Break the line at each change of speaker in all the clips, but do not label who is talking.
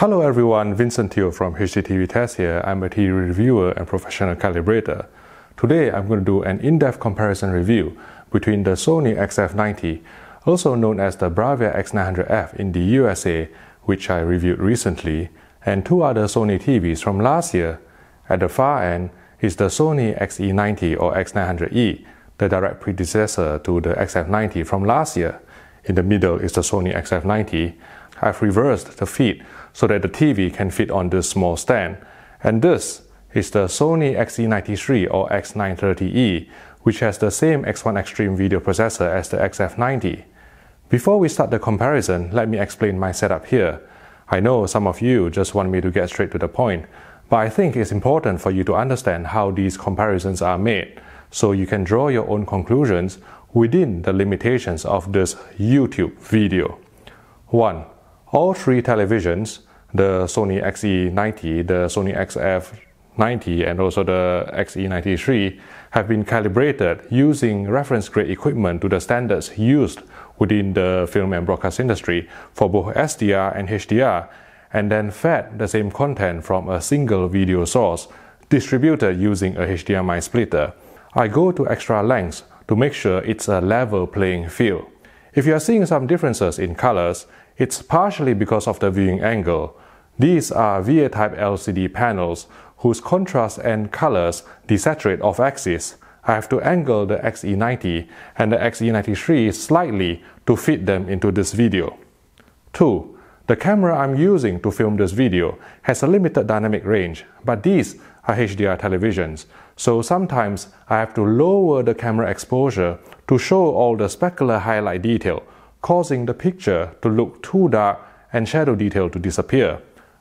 Hello everyone, Vincent Teo from HDTV Test here. I'm a TV reviewer and professional calibrator. Today I'm going to do an in-depth comparison review between the Sony XF90, also known as the Bravia X900F in the USA, which I reviewed recently, and two other Sony TVs from last year. At the far end is the Sony XE90 or X900E, the direct predecessor to the XF90 from last year in the middle is the Sony XF90, I've reversed the feed so that the TV can fit on this small stand. And this is the Sony XE93 or X930E, which has the same X1 Extreme video processor as the XF90. Before we start the comparison, let me explain my setup here. I know some of you just want me to get straight to the point, but I think it's important for you to understand how these comparisons are made, so you can draw your own conclusions within the limitations of this YouTube video. 1. All three televisions, the Sony XE90, the Sony XF90, and also the XE93, have been calibrated using reference grade equipment to the standards used within the film and broadcast industry for both SDR and HDR, and then fed the same content from a single video source distributed using a HDMI splitter. I go to extra lengths to make sure it's a level playing field. If you are seeing some differences in colors, it's partially because of the viewing angle. These are VA-type LCD panels whose contrast and colors desaturate off-axis. I have to angle the XE90 and the XE93 slightly to fit them into this video. 2. The camera I'm using to film this video has a limited dynamic range, but these are HDR televisions, so sometimes I have to lower the camera exposure to show all the specular highlight detail, causing the picture to look too dark and shadow detail to disappear.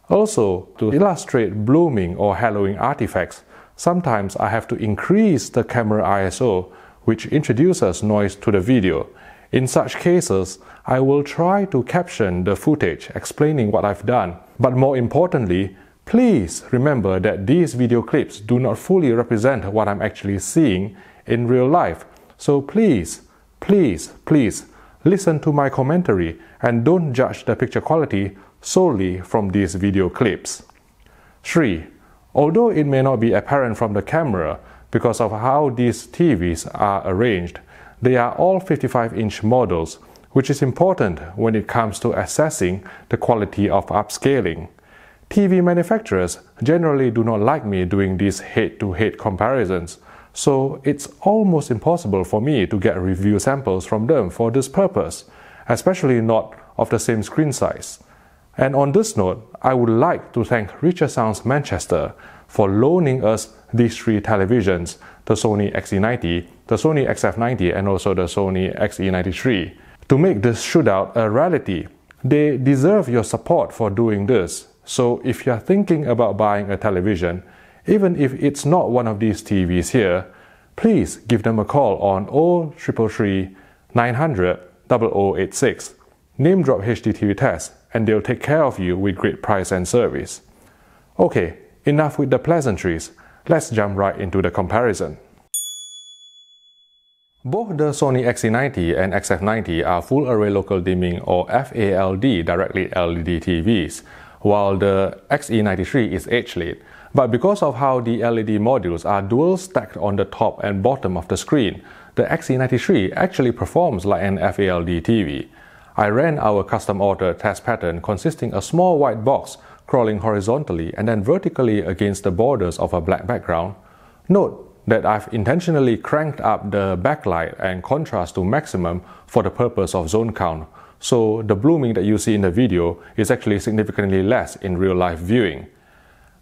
Also, to illustrate blooming or hallowing artifacts, sometimes I have to increase the camera ISO, which introduces noise to the video. In such cases, I will try to caption the footage explaining what I've done, but more importantly, Please remember that these video clips do not fully represent what I'm actually seeing in real life, so please, please, please listen to my commentary and don't judge the picture quality solely from these video clips. 3. Although it may not be apparent from the camera because of how these TVs are arranged, they are all 55 inch models, which is important when it comes to assessing the quality of upscaling. TV manufacturers generally do not like me doing these head to head comparisons, so it's almost impossible for me to get review samples from them for this purpose, especially not of the same screen size. And on this note, I would like to thank Richard Sounds Manchester for loaning us these three televisions the Sony XE90, the Sony XF90, and also the Sony XE93. To make this shootout a reality, they deserve your support for doing this. So if you're thinking about buying a television, even if it's not one of these TVs here, please give them a call on 0333 900 0086. Name drop HDTV test and they'll take care of you with great price and service. Okay, enough with the pleasantries. Let's jump right into the comparison. Both the Sony XC90 and XF90 are full array local dimming or FALD directly LED TVs while the XE93 is edge-lit, but because of how the LED modules are dual stacked on the top and bottom of the screen, the XE93 actually performs like an FALD TV. I ran our custom order test pattern consisting a small white box crawling horizontally and then vertically against the borders of a black background. Note that I've intentionally cranked up the backlight and contrast to maximum for the purpose of zone count, so the blooming that you see in the video is actually significantly less in real life viewing.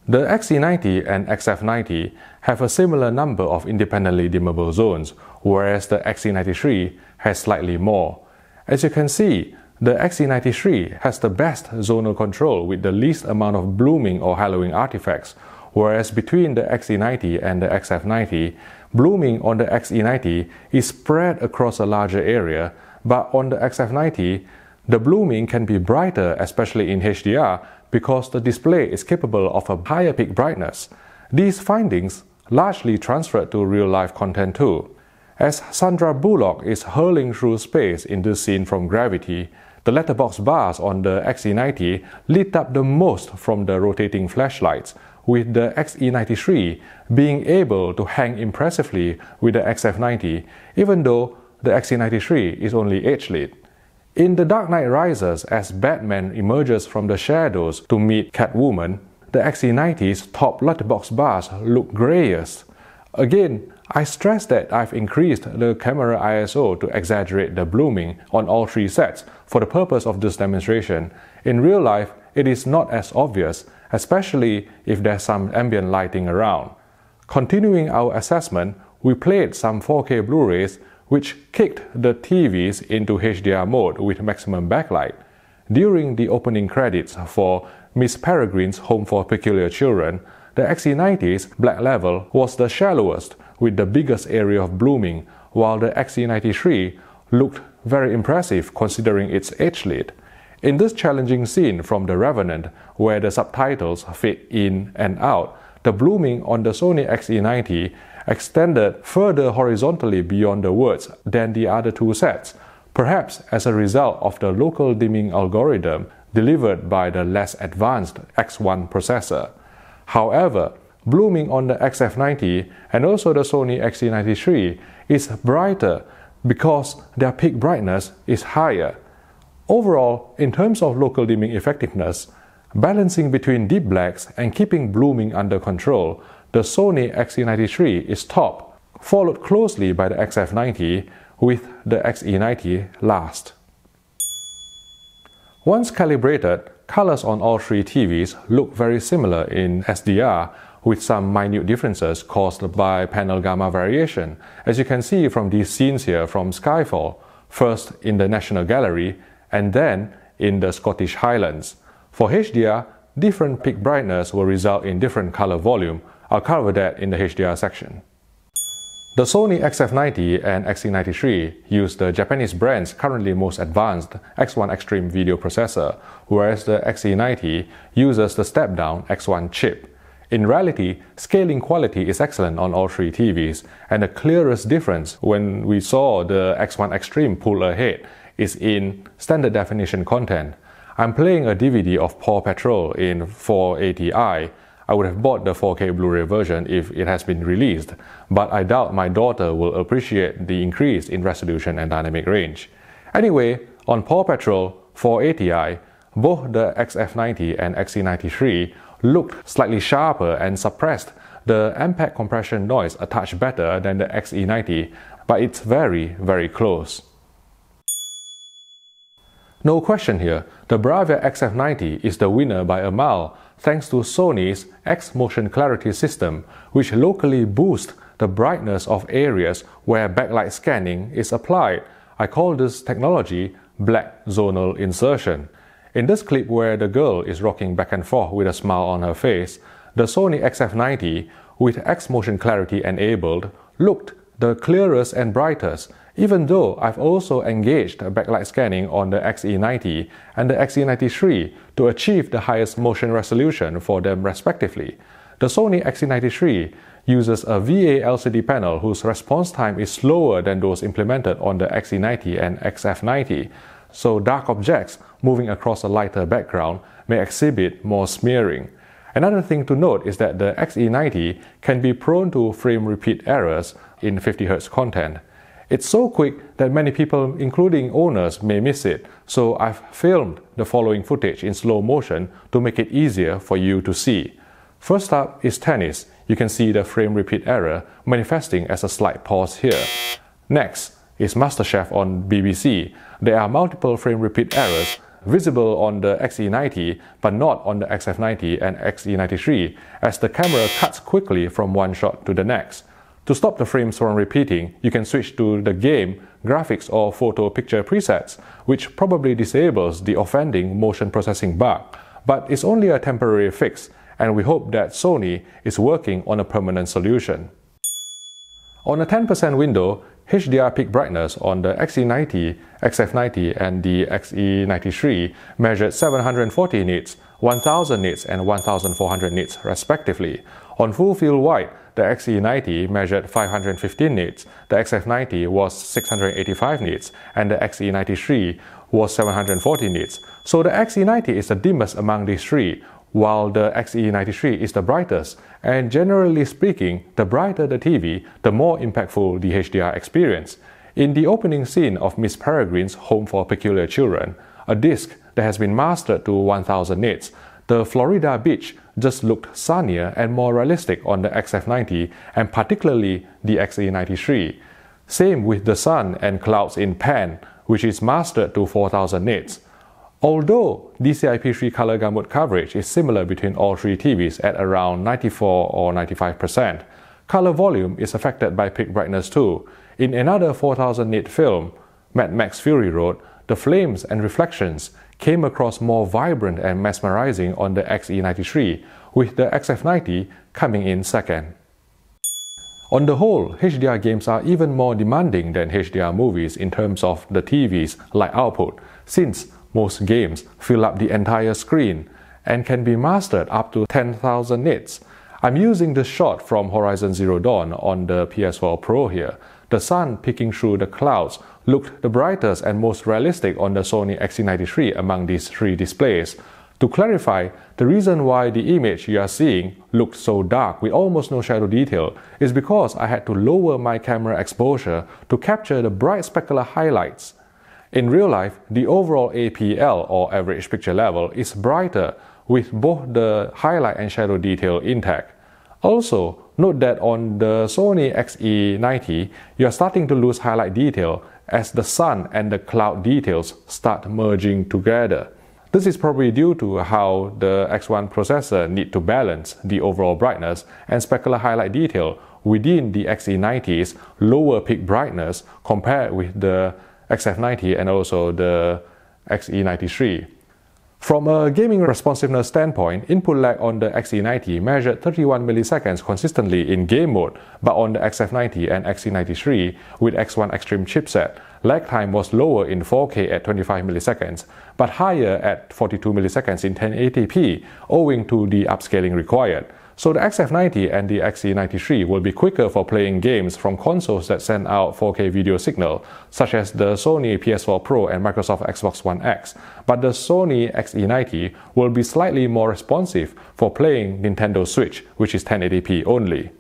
The XC90 and XF90 have a similar number of independently dimmable zones, whereas the XC93 has slightly more. As you can see, the XC93 has the best zonal control with the least amount of blooming or hallowing artifacts, whereas between the XC90 and the XF90, blooming on the XE90 is spread across a larger area, but on the XF90, the blooming can be brighter, especially in HDR, because the display is capable of a higher peak brightness. These findings largely transferred to real-life content too. As Sandra Bullock is hurling through space in this scene from Gravity, the letterbox bars on the XE90 lit up the most from the rotating flashlights, with the XE93 being able to hang impressively with the XF90, even though the XC93 is only 8 lead. In The Dark Knight Rises, as Batman emerges from the shadows to meet Catwoman, the XC90's top letterbox bars look grayish. Again, I stress that I've increased the camera ISO to exaggerate the blooming on all three sets for the purpose of this demonstration. In real life, it is not as obvious, especially if there's some ambient lighting around. Continuing our assessment, we played some 4K Blu-rays which kicked the TVs into HDR mode with maximum backlight. During the opening credits for Miss Peregrine's Home for Peculiar Children, the XC90's black level was the shallowest with the biggest area of blooming, while the XC93 looked very impressive considering its edge lid. In this challenging scene from The Revenant, where the subtitles fade in and out, the blooming on the Sony XE90 extended further horizontally beyond the words than the other two sets, perhaps as a result of the local dimming algorithm delivered by the less advanced X1 processor. However, blooming on the XF90 and also the Sony XC93 is brighter because their peak brightness is higher. Overall, in terms of local dimming effectiveness, balancing between deep blacks and keeping blooming under control the Sony XE93 is top, followed closely by the XF90, with the XE90 last. Once calibrated, colors on all three TVs look very similar in SDR, with some minute differences caused by panel gamma variation, as you can see from these scenes here from Skyfall, first in the National Gallery and then in the Scottish Highlands. For HDR, different peak brightness will result in different color volume, I'll cover that in the HDR section. The Sony XF90 and XC93 use the Japanese brand's currently most advanced X1 Extreme video processor, whereas the XC90 uses the step-down X1 chip. In reality, scaling quality is excellent on all three TVs, and the clearest difference when we saw the X1 Extreme pull ahead is in standard definition content. I'm playing a DVD of Paw Patrol in 480i, I would have bought the 4K Blu ray version if it has been released, but I doubt my daughter will appreciate the increase in resolution and dynamic range. Anyway, on Paw Patrol 480i, both the XF90 and XC93 looked slightly sharper and suppressed the MPEG compression noise a touch better than the XE90, but it's very, very close. No question here, the Bravia XF90 is the winner by a mile, thanks to Sony's X Motion Clarity system, which locally boosts the brightness of areas where backlight scanning is applied. I call this technology black zonal insertion. In this clip where the girl is rocking back and forth with a smile on her face, the Sony XF90 with X Motion Clarity enabled looked the clearest and brightest even though I've also engaged backlight scanning on the XE90 and the XE93 to achieve the highest motion resolution for them respectively. The Sony XE93 uses a VA LCD panel whose response time is slower than those implemented on the XE90 and XF90, so dark objects moving across a lighter background may exhibit more smearing. Another thing to note is that the XE90 can be prone to frame repeat errors in 50Hz content. It's so quick that many people, including owners, may miss it, so I've filmed the following footage in slow motion to make it easier for you to see. First up is tennis. You can see the frame repeat error manifesting as a slight pause here. Next is MasterChef on BBC. There are multiple frame repeat errors visible on the XE90 but not on the XF90 and XE93 as the camera cuts quickly from one shot to the next. To stop the frames from repeating, you can switch to the game, graphics or photo picture presets, which probably disables the offending motion processing bug, but it's only a temporary fix, and we hope that Sony is working on a permanent solution. On a 10% window, HDR peak brightness on the XE90, XF90 and the XE93 measured 740 nits, 1,000 nits and 1,400 nits respectively. On full field wide, the XE90 measured 515 nits, the XF90 was 685 nits, and the XE93 was 740 nits. So the XE90 is the dimmest among these three, while the XE93 is the brightest. And generally speaking, the brighter the TV, the more impactful the HDR experience. In the opening scene of Miss Peregrine's Home for Peculiar Children, a disc that has been mastered to 1000 nits, the Florida beach just looked sunnier and more realistic on the XF90 and particularly the XE93. Same with the sun and clouds in Pan, which is mastered to 4000 nits. Although DCI-P3 color gamut coverage is similar between all three TVs at around 94 or 95%, color volume is affected by peak brightness too. In another 4000 nit film, Mad Max Fury Road, the flames and reflections came across more vibrant and mesmerizing on the XE93, with the XF90 coming in second. On the whole, HDR games are even more demanding than HDR movies in terms of the TV's light output, since most games fill up the entire screen and can be mastered up to 10,000 nits. I'm using this shot from Horizon Zero Dawn on the PS4 Pro here, the sun peeking through the clouds looked the brightest and most realistic on the Sony XC93 among these three displays. To clarify, the reason why the image you are seeing looked so dark with almost no shadow detail is because I had to lower my camera exposure to capture the bright specular highlights. In real life, the overall APL or average picture level is brighter with both the highlight and shadow detail intact. Also, note that on the Sony XE90, you're starting to lose highlight detail as the sun and the cloud details start merging together. This is probably due to how the X1 processor need to balance the overall brightness and specular highlight detail within the XE90's lower peak brightness compared with the XF90 and also the XE93. From a gaming responsiveness standpoint, input lag on the XE90 measured 31 milliseconds consistently in game mode, but on the XF90 and XE93 with X1 Extreme chipset, lag time was lower in 4K at 25 milliseconds, but higher at 42 milliseconds in 1080p owing to the upscaling required. So the XF90 and the XE93 will be quicker for playing games from consoles that send out 4K video signal, such as the Sony PS4 Pro and Microsoft Xbox One X, but the Sony XE90 will be slightly more responsive for playing Nintendo Switch, which is 1080p only.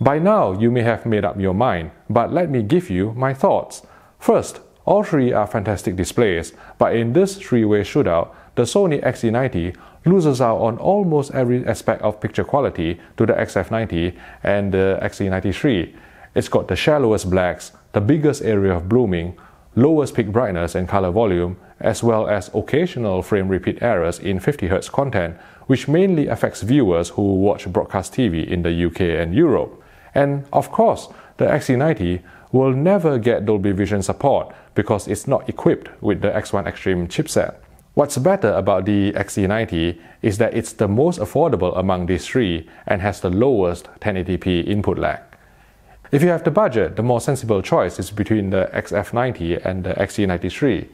By now, you may have made up your mind, but let me give you my thoughts. First, all three are fantastic displays, but in this three-way shootout, the Sony XE90 loses out on almost every aspect of picture quality to the XF90 and the XE93. It's got the shallowest blacks, the biggest area of blooming, lowest peak brightness and color volume, as well as occasional frame repeat errors in 50Hz content, which mainly affects viewers who watch broadcast TV in the UK and Europe. And of course, the XC90 will never get Dolby Vision support because it's not equipped with the X1 Extreme chipset. What's better about the XE90 is that it's the most affordable among these three and has the lowest 1080p input lag. If you have the budget, the more sensible choice is between the XF90 and the XE93.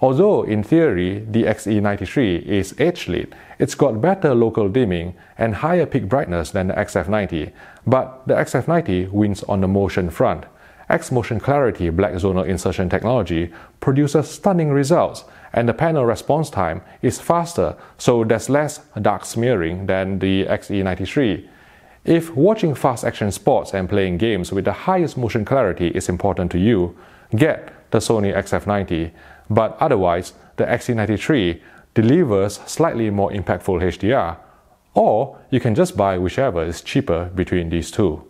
Although in theory the XE93 is edge-lit, it's got better local dimming and higher peak brightness than the XF90, but the XF90 wins on the motion front. X-Motion Clarity Black Zonal Insertion technology produces stunning results, and the panel response time is faster, so there's less dark smearing than the XE93. If watching fast action sports and playing games with the highest motion clarity is important to you, get the Sony XF90, but otherwise, the XE93 delivers slightly more impactful HDR, or you can just buy whichever is cheaper between these two.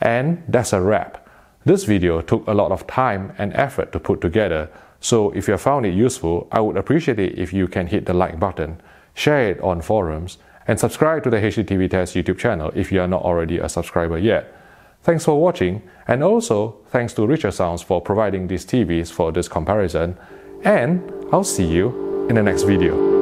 And that's a wrap. This video took a lot of time and effort to put together, so if you have found it useful, I would appreciate it if you can hit the like button, share it on forums, and subscribe to the HDTV Test YouTube channel if you are not already a subscriber yet. Thanks for watching, and also thanks to Richer Sounds for providing these TVs for this comparison, and I'll see you in the next video.